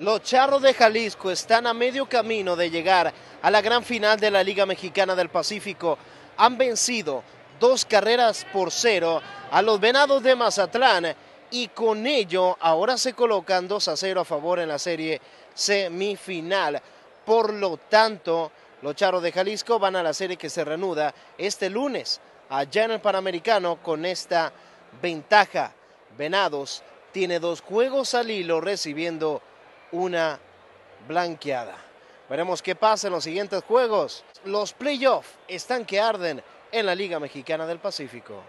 Los Charros de Jalisco están a medio camino de llegar a la gran final de la Liga Mexicana del Pacífico. Han vencido dos carreras por cero a los Venados de Mazatlán y con ello ahora se colocan 2 a 0 a favor en la serie semifinal. Por lo tanto, los Charros de Jalisco van a la serie que se reanuda este lunes allá en el Panamericano con esta ventaja. Venados tiene dos juegos al hilo recibiendo una blanqueada. Veremos qué pasa en los siguientes juegos. Los playoffs están que arden en la Liga Mexicana del Pacífico.